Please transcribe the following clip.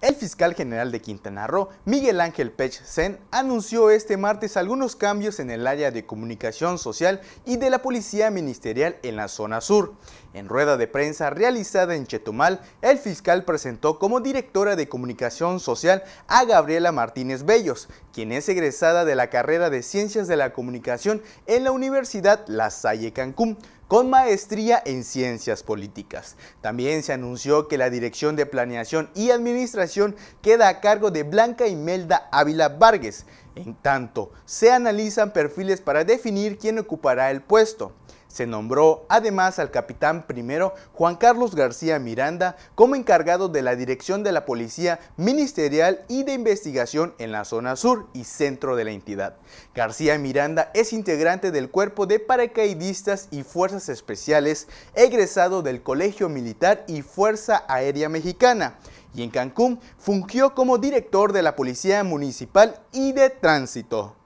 El fiscal general de Quintana Roo, Miguel Ángel Pech Sen, anunció este martes algunos cambios en el área de comunicación social y de la policía ministerial en la zona sur. En rueda de prensa realizada en Chetumal, el fiscal presentó como directora de comunicación social a Gabriela Martínez Bellos, quien es egresada de la carrera de Ciencias de la Comunicación en la Universidad La Salle Cancún con maestría en ciencias políticas. También se anunció que la Dirección de Planeación y Administración queda a cargo de Blanca Imelda Ávila Vargas. En tanto, se analizan perfiles para definir quién ocupará el puesto. Se nombró además al capitán primero Juan Carlos García Miranda como encargado de la dirección de la Policía Ministerial y de Investigación en la zona sur y centro de la entidad. García Miranda es integrante del Cuerpo de Paracaidistas y Fuerzas Especiales, egresado del Colegio Militar y Fuerza Aérea Mexicana y en Cancún fungió como director de la Policía Municipal y de Tránsito.